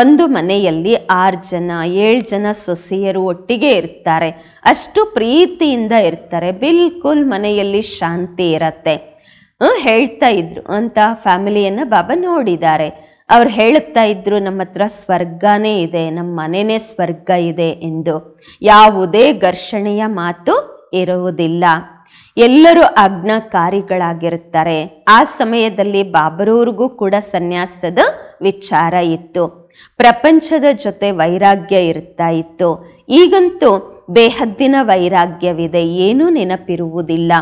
ಒಂದು ಮನೆಯಲ್ಲಿ ಆರು ಜನ ಏಳು ಜನ ಸೊಸೆಯರು ಒಟ್ಟಿಗೆ ಇರ್ತಾರೆ ಅಷ್ಟು ಪ್ರೀತಿಯಿಂದ ಇರ್ತಾರೆ ಬಿಲ್ಕುಲ್ ಮನೆಯಲ್ಲಿ ಶಾಂತಿ ಇರತ್ತೆ ಹೇಳ್ತಾ ಇದ್ರು ಅಂತ ಫ್ಯಾಮಿಲಿಯನ್ನು ಬಾಬಾ ನೋಡಿದ್ದಾರೆ ಅವ್ರು ಹೇಳುತ್ತಾ ಇದ್ರು ನಮ್ಮ ಹತ್ರ ಸ್ವರ್ಗನೇ ಇದೆ ನಮ್ಮ ಮನೆನೇ ಸ್ವರ್ಗ ಇದೆ ಎಂದು ಯಾವುದೇ ಘರ್ಷಣೆಯ ಮಾತು ಇರುವುದಿಲ್ಲ ಎಲ್ಲರೂ ಆಜ್ಞಾಕಾರಿಗಳಾಗಿರುತ್ತಾರೆ ಆ ಸಮಯದಲ್ಲಿ ಬಾಬರವ್ರಿಗೂ ಕೂಡ ಸನ್ಯಾಸದ ವಿಚಾರ ಇತ್ತು ಪ್ರಪಂಚದ ಜೊತೆ ವೈರಾಗ್ಯ ಇರುತ್ತಾ ಇತ್ತು ಈಗಂತೂ ಬೇಹದ್ದಿನ ವೈರಾಗ್ಯವಿದೆ ಏನೂ ನೆನಪಿರುವುದಿಲ್ಲ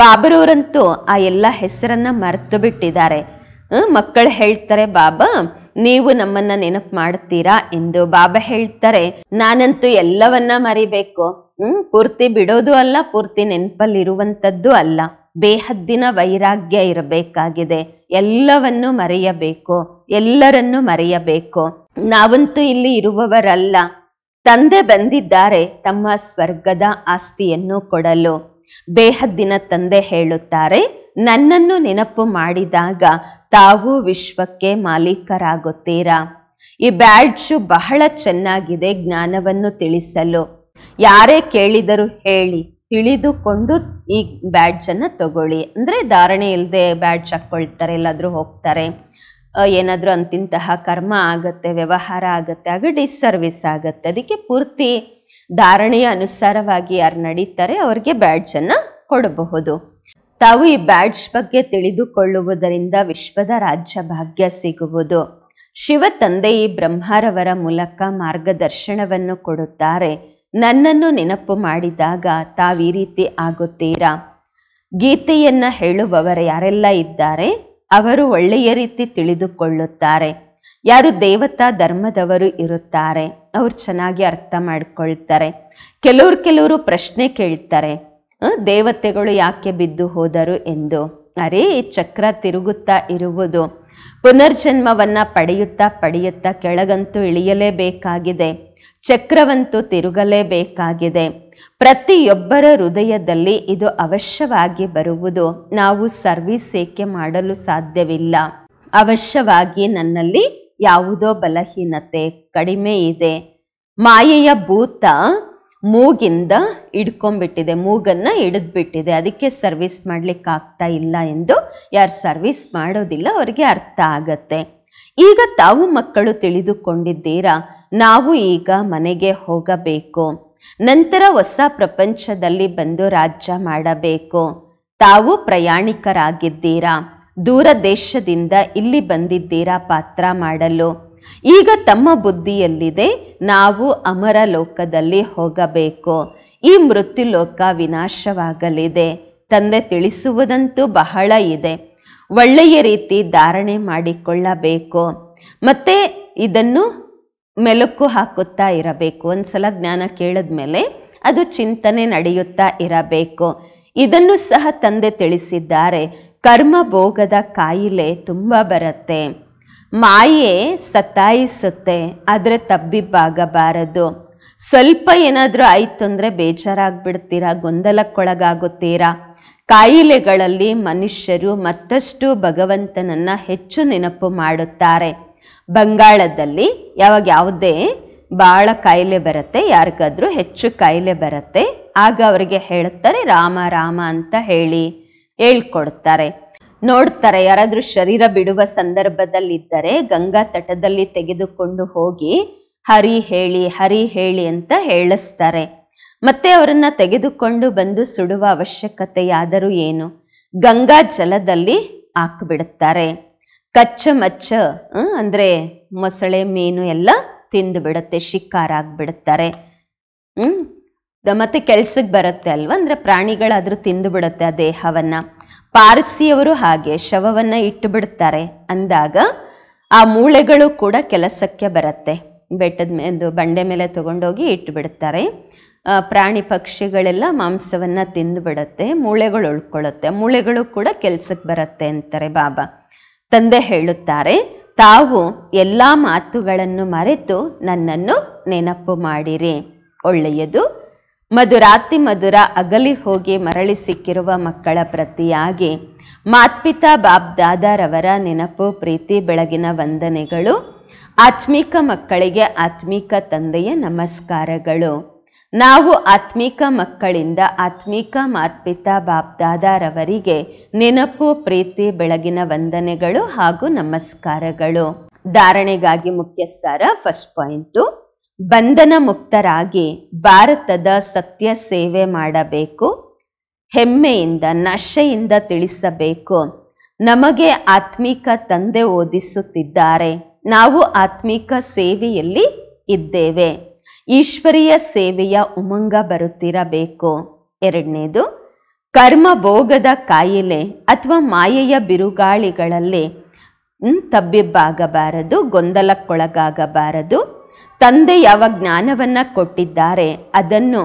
ಬಾಬರೂರಂತೂ ಆ ಎಲ್ಲ ಹೆಸರನ್ನ ಮರೆತು ಬಿಟ್ಟಿದ್ದಾರೆ ಮಕ್ಕಳು ಹೇಳ್ತಾರೆ ಬಾಬಾ ನೀವು ನಮ್ಮನ್ನ ನೆನಪು ಮಾಡ್ತೀರಾ ಎಂದು ಬಾಬಾ ಹೇಳ್ತಾರೆ ನಾನಂತೂ ಎಲ್ಲವನ್ನ ಮರಿಬೇಕು ಹ್ಮ್ ಪೂರ್ತಿ ಬಿಡೋದು ಅಲ್ಲ ಪೂರ್ತಿ ನೆನಪಲ್ಲಿರುವಂಥದ್ದು ಅಲ್ಲ ಬೇಹದ್ದಿನ ವೈರಾಗ್ಯ ಇರಬೇಕಾಗಿದೆ ಎಲ್ಲವನ್ನು ಮರೆಯಬೇಕು ಎಲ್ಲರನ್ನು ಮರೆಯಬೇಕು ನಾವಂತೂ ಇಲ್ಲಿ ಇರುವವರಲ್ಲ ತಂದೆ ಬಂದಿದ್ದಾರೆ ತಮ್ಮ ಸ್ವರ್ಗದ ಆಸ್ತಿಯನ್ನು ಕೊಡಲು ಬೇಹದ್ದಿನ ತಂದೆ ಹೇಳುತ್ತಾರೆ ನನ್ನನ್ನು ನೆನಪು ಮಾಡಿದಾಗ ತಾವು ವಿಶ್ವಕ್ಕೆ ಮಾಲೀಕರಾಗುತ್ತೀರಾ ಈ ಬ್ಯಾಡ್ಜು ಬಹಳ ಚೆನ್ನಾಗಿದೆ ಜ್ಞಾನವನ್ನು ತಿಳಿಸಲು ಯಾರೇ ಕೇಳಿದರೂ ಹೇಳಿ ತಿಳಿದುಕೊಂಡು ಈ ಬ್ಯಾಡ್ಜನ್ನು ತಗೊಳ್ಳಿ ಅಂದರೆ ಧಾರಣೆ ಇಲ್ಲದೆ ಬ್ಯಾಡ್ಜ್ ಹಾಕ್ಕೊಳ್ತಾರೆ ಎಲ್ಲಾದರೂ ಹೋಗ್ತಾರೆ ಏನಾದರೂ ಅಂತಿಂತಹ ಕರ್ಮ ಆಗುತ್ತೆ ವ್ಯವಹಾರ ಆಗುತ್ತೆ ಆಗ ಡಿಸ್ಸರ್ವಿಸ್ ಆಗುತ್ತೆ ಅದಕ್ಕೆ ಪೂರ್ತಿ ಧಾರಣೆಯ ಅನುಸಾರವಾಗಿ ಯಾರು ನಡೀತಾರೆ ಅವ್ರಿಗೆ ಬ್ಯಾಡ್ಜನ್ನು ಕೊಡಬಹುದು ತಾವು ಈ ಬ್ಯಾಡ್ಜ್ ಬಗ್ಗೆ ತಿಳಿದುಕೊಳ್ಳುವುದರಿಂದ ವಿಶ್ವದ ರಾಜ್ಯ ಭಾಗ್ಯ ಸಿಗುವುದು ಶಿವ ತಂದೆ ಈ ಬ್ರಹ್ಮರವರ ಮೂಲಕ ಮಾರ್ಗದರ್ಶನವನ್ನು ಕೊಡುತ್ತಾರೆ ನನ್ನನ್ನು ನೆನಪು ಮಾಡಿದಾಗ ತಾವೀ ರೀತಿ ಆಗುತ್ತೀರಾ ಗೀತೆಯನ್ನು ಹೇಳುವವರ ಯಾರೆಲ್ಲ ಇದ್ದಾರೆ ಅವರು ಒಳ್ಳೆಯ ರೀತಿ ತಿಳಿದುಕೊಳ್ಳುತ್ತಾರೆ ಯಾರು ದೇವತಾ ಧರ್ಮದವರು ಇರುತ್ತಾರೆ ಅವ್ರು ಚೆನ್ನಾಗಿ ಅರ್ಥ ಮಾಡ್ಕೊಳ್ತಾರೆ ಕೆಲವ್ರು ಕೆಲವರು ಪ್ರಶ್ನೆ ಕೇಳ್ತಾರೆ ದೇವತೆಗಳು ಯಾಕೆ ಬಿದ್ದು ಹೋದರು ಎಂದು ಅರೇ ಚಕ್ರ ತಿರುಗುತ್ತಾ ಇರುವುದು ಪುನರ್ಜನ್ಮವನ್ನು ಪಡೆಯುತ್ತಾ ಪಡೆಯುತ್ತಾ ಕೆಳಗಂತೂ ಇಳಿಯಲೇಬೇಕಾಗಿದೆ ಚಕ್ರವಂತೂ ತಿರುಗಲೇಬೇಕಾಗಿದೆ ಪ್ರತಿಯೊಬ್ಬರ ಹೃದಯದಲ್ಲಿ ಇದು ಅವಶ್ಯವಾಗಿ ಬರುವುದು ನಾವು ಸರ್ವಿಸ್ ಏಕೆ ಮಾಡಲು ಸಾಧ್ಯವಿಲ್ಲ ಅವಶ್ಯವಾಗಿ ನನ್ನಲ್ಲಿ ಯಾವುದೋ ಬಲಹೀನತೆ ಕಡಿಮೆ ಇದೆ ಮಾಯೆಯ ಭೂತ ಮೂಗಿಂದ ಹಿಡ್ಕೊಂಡ್ಬಿಟ್ಟಿದೆ ಮೂಗನ್ನು ಹಿಡಿದ್ಬಿಟ್ಟಿದೆ ಅದಕ್ಕೆ ಸರ್ವಿಸ್ ಆಗ್ತಾ ಇಲ್ಲ ಎಂದು ಯಾರು ಸರ್ವಿಸ್ ಮಾಡೋದಿಲ್ಲ ಅವರಿಗೆ ಅರ್ಥ ಆಗತ್ತೆ ಈಗ ತಾವು ಮಕ್ಕಳು ತಿಳಿದುಕೊಂಡಿದ್ದೀರಾ ನಾವು ಈಗ ಮನೆಗೆ ಹೋಗಬೇಕು ನಂತರ ಹೊಸ ಪ್ರಪಂಚದಲ್ಲಿ ಬಂದು ರಾಜ್ಯ ಮಾಡಬೇಕು ತಾವು ಪ್ರಯಾಣಿಕರಾಗಿದ್ದೀರಾ ದೂರ ದೇಶದಿಂದ ಇಲ್ಲಿ ಬಂದಿದ್ದೀರಾ ಪಾತ್ರ ಮಾಡಲು ಈಗ ತಮ್ಮ ಬುದ್ಧಿಯಲ್ಲಿದೆ ನಾವು ಅಮರ ಲೋಕದಲ್ಲಿ ಹೋಗಬೇಕು ಈ ಮೃತ್ಯುಲೋಕ ವಿನಾಶವಾಗಲಿದೆ ತಂದೆ ತಿಳಿಸುವುದಂತೂ ಬಹಳ ಇದೆ ಒಳ್ಳೆಯ ರೀತಿ ಧಾರಣೆ ಮಾಡಿಕೊಳ್ಳಬೇಕು ಮತ್ತೆ ಇದನ್ನು ಮೆಲುಕು ಹಾಕುತ್ತಾ ಇರಬೇಕು ಒಂದ್ಸಲ ಜ್ಞಾನ ಕೇಳಿದ್ಮೇಲೆ ಅದು ಚಿಂತನೆ ನಡೆಯುತ್ತಾ ಇರಬೇಕು ಇದನ್ನು ಸಹ ತಂದೆ ತಿಳಿಸಿದ್ದಾರೆ ಕರ್ಮ ಭೋಗದ ಕಾಯಿಲೆ ತುಂಬ ಬರುತ್ತೆ ಮಾಯೆ ಸತಾಯಿಸುತ್ತೆ ಆದರೆ ತಬ್ಬಿಬ್ಬಾಗಬಾರದು ಸ್ವಲ್ಪ ಏನಾದರೂ ಆಯಿತು ಅಂದರೆ ಬೇಜಾರಾಗ್ಬಿಡ್ತೀರಾ ಗೊಂದಲಕ್ಕೊಳಗಾಗುತ್ತೀರಾ ಕಾಯಿಲೆಗಳಲ್ಲಿ ಮನುಷ್ಯರು ಮತ್ತಷ್ಟು ಭಗವಂತನನ್ನು ಹೆಚ್ಚು ನೆನಪು ಮಾಡುತ್ತಾರೆ ಬಂಗಾಳದಲ್ಲಿ ಯಾವಾಗ ಯಾವುದೇ ಭಾಳ ಕಾಯಿಲೆ ಬರುತ್ತೆ ಯಾರಿಗಾದರೂ ಹೆಚ್ಚು ಕಾಯಿಲೆ ಬರುತ್ತೆ ಆಗ ಅವರಿಗೆ ಹೇಳುತ್ತಾರೆ ರಾಮ ರಾಮ ಅಂತ ಹೇಳಿ ಹೇಳ್ಕೊಡ್ತಾರೆ ನೋಡ್ತಾರೆ ಯಾರಾದರೂ ಶರೀರ ಬಿಡುವ ಸಂದರ್ಭದಲ್ಲಿದ್ದರೆ ಗಂಗಾ ತಟದಲ್ಲಿ ತೆಗೆದುಕೊಂಡು ಹೋಗಿ ಹರಿ ಹೇಳಿ ಹರಿ ಹೇಳಿ ಅಂತ ಹೇಳಿಸ್ತಾರೆ ಮತ್ತೆ ಅವರನ್ನ ತೆಗೆದುಕೊಂಡು ಬಂದು ಸುಡುವ ಅವಶ್ಯಕತೆಯಾದರೂ ಏನು ಗಂಗಾ ಜಲದಲ್ಲಿ ಹಾಕ್ಬಿಡುತ್ತಾರೆ ಕಚ್ಚ ಮಚ್ಚ ಅಂದರೆ ಮೊಸಳೆ ಮೀನು ಎಲ್ಲ ತಿಂದು ಬಿಡುತ್ತೆ ಶಿಕಾರ ಆಗ್ಬಿಡುತ್ತಾರೆ ಹ್ಮ್ ಮತ್ತೆ ಕೆಲ್ಸಕ್ಕೆ ಬರುತ್ತೆ ಅಲ್ವಾ ಅಂದರೆ ಪ್ರಾಣಿಗಳಾದರೂ ತಿಂದು ಬಿಡುತ್ತೆ ಆ ದೇಹವನ್ನು ಪಾರ್ಸಿಯವರು ಹಾಗೆ ಶವವನ್ನು ಇಟ್ಟು ಅಂದಾಗ ಆ ಮೂಳೆಗಳು ಕೂಡ ಕೆಲಸಕ್ಕೆ ಬರುತ್ತೆ ಬೆಟ್ಟದ ಒಂದು ಬಂಡೆ ಮೇಲೆ ತಗೊಂಡೋಗಿ ಇಟ್ಟು ಬಿಡ್ತಾರೆ ಪ್ರಾಣಿ ಪಕ್ಷಿಗಳೆಲ್ಲ ಮಾಂಸವನ್ನು ತಿಂದು ಬಿಡುತ್ತೆ ಮೂಳೆಗಳು ಉಳ್ಕೊಳ್ಳುತ್ತೆ ಮೂಳೆಗಳು ಕೂಡ ಕೆಲಸಕ್ಕೆ ಬರುತ್ತೆ ಅಂತಾರೆ ಬಾಬಾ ತಂದೆ ಹೇಳುತ್ತಾರೆ ತಾವು ಎಲ್ಲ ಮಾತುಗಳನ್ನು ಮರೆತು ನನ್ನನ್ನು ನೆನಪು ಮಾಡಿರಿ ಒಳ್ಳೆಯದು ಮಧುರಾತಿ ಮಧುರ ಅಗಲಿ ಹೋಗಿ ಮರಳಿ ಸಿಕ್ಕಿರುವ ಮಕ್ಕಳ ಪ್ರತಿಯಾಗಿ ಮಾತ್ಪಿತಾ ಬಾಬ್ ದಾದಾರವರ ನೆನಪು ಪ್ರೀತಿ ಬೆಳಗಿನ ವಂದನೆಗಳು ಆತ್ಮೀಕ ಮಕ್ಕಳಿಗೆ ಆತ್ಮೀಕ ತಂದೆಯ ನಮಸ್ಕಾರಗಳು ನಾವು ಆತ್ಮೀಕ ಮಕ್ಕಳಿಂದ ಆತ್ಮೀಕ ಮಾತ್ಪಿತಾ ಬಾಬ್ ದಾದಾರವರಿಗೆ ನೆನಪು ಪ್ರೀತಿ ಬೆಳಗಿನ ವಂದನೆಗಳು ಹಾಗೂ ನಮಸ್ಕಾರಗಳು ಧಾರಣೆಗಾಗಿ ಮುಖ್ಯ ಸಾರ ಫಸ್ಟ್ ಪಾಯಿಂಟು ಬಂಧನ ಮುಕ್ತರಾಗಿ ಭಾರತದ ಸತ್ಯ ಸೇವೆ ಮಾಡಬೇಕು ಹೆಮ್ಮೆಯಿಂದ ನಶೆಯಿಂದ ತಿಳಿಸಬೇಕು ನಮಗೆ ಆತ್ಮಿಕ ತಂದೆ ಓದಿಸುತ್ತಿದ್ದಾರೆ ನಾವು ಆತ್ಮಿಕ ಸೇವೆಯಲ್ಲಿ ಇದ್ದೇವೆ ಈಶ್ವರೀಯ ಸೇವೆಯ ಉಮಂಗ ಬರುತ್ತಿರಬೇಕು ಎರಡನೇದು ಕರ್ಮ ಭೋಗದ ಕಾಯಿಲೆ ಅಥವಾ ಮಾಯೆಯ ಬಿರುಗಾಳಿಗಳಲ್ಲಿ ತಬ್ಬಿಬ್ಬಾಗಬಾರದು ಗೊಂದಲಕ್ಕೊಳಗಾಗಬಾರದು ತಂದೆ ಯಾವ ಜ್ಞಾನವನ್ನು ಕೊಟ್ಟಿದ್ದಾರೆ ಅದನ್ನು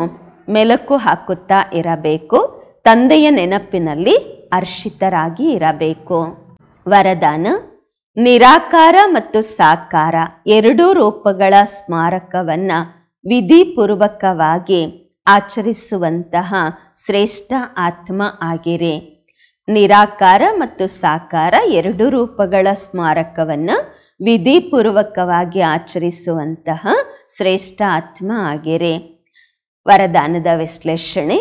ಮೆಲುಕು ಹಾಕುತ್ತಾ ಇರಬೇಕು ತಂದೆಯ ನೆನಪಿನಲ್ಲಿ ಅರ್ಷಿತರಾಗಿ ಇರಬೇಕು ವರದಾನ ನಿರಾಕಾರ ಮತ್ತು ಸಾಕಾರ ಎರಡೂ ರೂಪಗಳ ಸ್ಮಾರಕವನ್ನು ವಿಧಿಪೂರ್ವಕವಾಗಿ ಆಚರಿಸುವಂತಹ ಶ್ರೇಷ್ಠ ಆತ್ಮ ಆಗಿರಿ ನಿರಾಕಾರ ಮತ್ತು ಸಾಕಾರ ಎರಡು ರೂಪಗಳ ಸ್ಮಾರಕವನ್ನು ವಿಧಿಪೂರ್ವಕವಾಗಿ ಆಚರಿಸುವಂತಹ ಶ್ರೇಷ್ಠ ಆತ್ಮ ಆಗಿರಿ ವರದಾನದ ವಿಶ್ಲೇಷಣೆ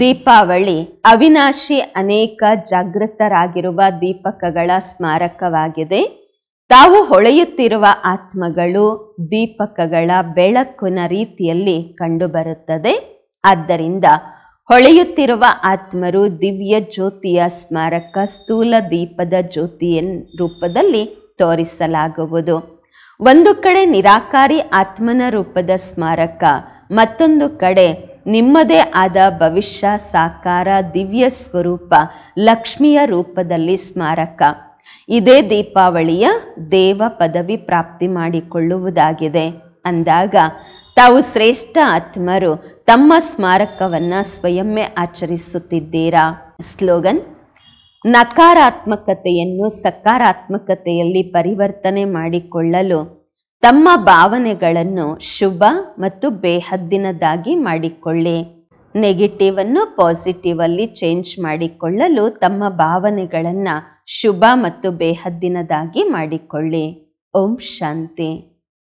ದೀಪಾವಳಿ ಅವಿನಾಶಿ ಅನೇಕ ಜಾಗೃತರಾಗಿರುವ ದೀಪಕಗಳ ಸ್ಮಾರಕವಾಗಿದೆ ತಾವು ಹೊಳೆಯುತ್ತಿರುವ ಆತ್ಮಗಳು ದೀಪಕಗಳ ಬೆಳಕಿನ ರೀತಿಯಲ್ಲಿ ಕಂಡುಬರುತ್ತದೆ ಆದ್ದರಿಂದ ಹೊಳೆಯುತ್ತಿರುವ ಆತ್ಮರು ದಿವ್ಯ ಜ್ಯೋತಿಯ ಸ್ಮಾರಕ ಸ್ಥೂಲ ದೀಪದ ಜ್ಯೋತಿಯ ರೂಪದಲ್ಲಿ ತೋರಿಸಲಾಗುವುದು ಒಂದು ಕಡೆ ನಿರಾಕಾರಿ ಆತ್ಮನ ರೂಪದ ಸ್ಮಾರಕ ಮತ್ತೊಂದು ಕಡೆ ನಿಮ್ಮದೇ ಆದ ಭವಿಷ್ಯ ಸಾಕಾರ ದಿವ್ಯ ಸ್ವರೂಪ ಲಕ್ಷ್ಮಿಯ ರೂಪದಲ್ಲಿ ಸ್ಮಾರಕ ಇದೇ ದೀಪಾವಳಿಯ ದೇವ ಪದವಿ ಪ್ರಾಪ್ತಿ ಮಾಡಿಕೊಳ್ಳುವುದಾಗಿದೆ ಅಂದಾಗ ತಾವು ಶ್ರೇಷ್ಠ ಆತ್ಮರು ತಮ್ಮ ಸ್ಮಾರಕವನ್ನು ಸ್ವಯಮ್ಮೇ ಆಚರಿಸುತ್ತಿದ್ದೀರಾ ಸ್ಲೋಗನ್ ನಕಾರಾತ್ಮಕತೆಯನ್ನು ಸಕಾರಾತ್ಮಕತೆಯಲ್ಲಿ ಪರಿವರ್ತನೆ ಮಾಡಿಕೊಳ್ಳಲು ತಮ್ಮ ಭಾವನೆಗಳನ್ನು ಶುಭ ಮತ್ತು ಬೇಹದ್ದಿನದಾಗಿ ಮಾಡಿಕೊಳ್ಳಿ ನೆಗೆಟಿವನ್ನು ಅನ್ನು ಪಾಸಿಟಿವ್ ಅಲ್ಲಿ ಚೇಂಜ್ ಮಾಡಿಕೊಳ್ಳಲು ತಮ್ಮ ಭಾವನೆಗಳನ್ನು ಶುಭ ಮತ್ತು ಬೇಹದ್ದಿನದಾಗಿ ಮಾಡಿಕೊಳ್ಳಿ ಓಂ ಶಾಂತಿ